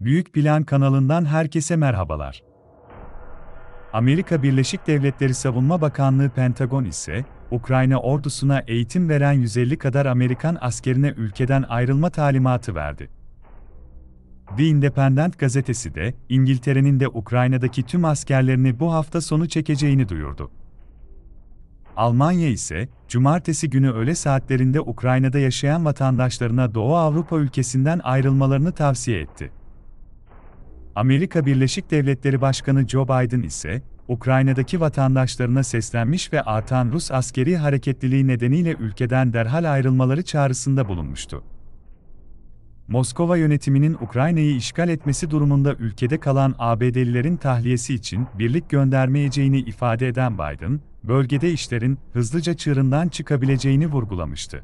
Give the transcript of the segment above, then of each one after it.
Büyük Plan kanalından herkese merhabalar. Amerika Birleşik Devletleri Savunma Bakanlığı Pentagon ise, Ukrayna ordusuna eğitim veren 150 kadar Amerikan askerine ülkeden ayrılma talimatı verdi. The Independent gazetesi de, İngiltere'nin de Ukrayna'daki tüm askerlerini bu hafta sonu çekeceğini duyurdu. Almanya ise, cumartesi günü öğle saatlerinde Ukrayna'da yaşayan vatandaşlarına Doğu Avrupa ülkesinden ayrılmalarını tavsiye etti. Amerika Birleşik Devletleri Başkanı Joe Biden ise, Ukrayna'daki vatandaşlarına seslenmiş ve artan Rus askeri hareketliliği nedeniyle ülkeden derhal ayrılmaları çağrısında bulunmuştu. Moskova yönetiminin Ukrayna'yı işgal etmesi durumunda ülkede kalan ABD'lilerin tahliyesi için birlik göndermeyeceğini ifade eden Biden, bölgede işlerin hızlıca çığırından çıkabileceğini vurgulamıştı.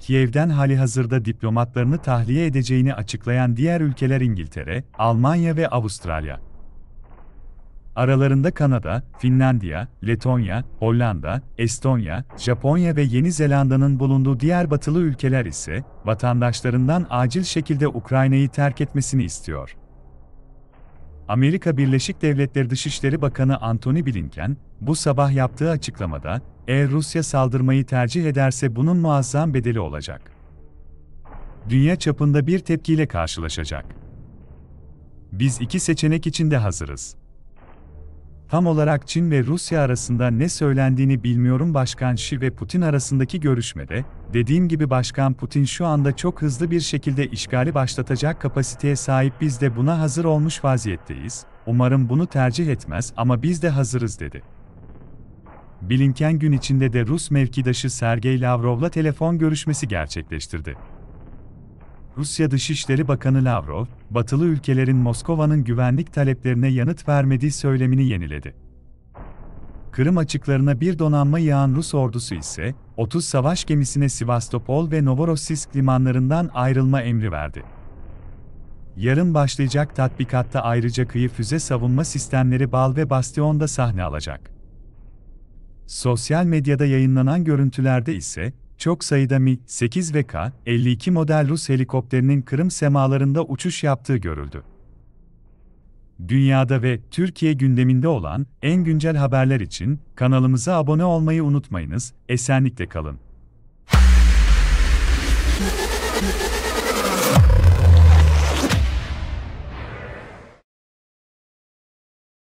Kiev'den hali hazırda diplomatlarını tahliye edeceğini açıklayan diğer ülkeler İngiltere, Almanya ve Avustralya. Aralarında Kanada, Finlandiya, Letonya, Hollanda, Estonya, Japonya ve Yeni Zelanda'nın bulunduğu diğer batılı ülkeler ise vatandaşlarından acil şekilde Ukrayna'yı terk etmesini istiyor. Amerika Birleşik Devletleri Dışişleri Bakanı Antony Blinken, bu sabah yaptığı açıklamada, eğer Rusya saldırmayı tercih ederse bunun muazzam bedeli olacak. Dünya çapında bir tepkiyle karşılaşacak. Biz iki seçenek içinde hazırız. Tam olarak Çin ve Rusya arasında ne söylendiğini bilmiyorum Başkan Xi ve Putin arasındaki görüşmede, dediğim gibi Başkan Putin şu anda çok hızlı bir şekilde işgali başlatacak kapasiteye sahip biz de buna hazır olmuş vaziyetteyiz, umarım bunu tercih etmez ama biz de hazırız dedi. Blinken gün içinde de Rus mevkidaşı Sergey Lavrov'la telefon görüşmesi gerçekleştirdi. Rusya Dışişleri Bakanı Lavrov, batılı ülkelerin Moskova'nın güvenlik taleplerine yanıt vermediği söylemini yeniledi. Kırım açıklarına bir donanma yağan Rus ordusu ise, 30 savaş gemisine Sivastopol ve Novorossiysk limanlarından ayrılma emri verdi. Yarın başlayacak tatbikatta ayrıca kıyı füze savunma sistemleri Bal ve Bastion'da sahne alacak. Sosyal medyada yayınlanan görüntülerde ise çok sayıda Mi-8 ve K-52 model Rus helikopterinin Kırım semalarında uçuş yaptığı görüldü. Dünyada ve Türkiye gündeminde olan en güncel haberler için kanalımıza abone olmayı unutmayınız, esenlikle kalın.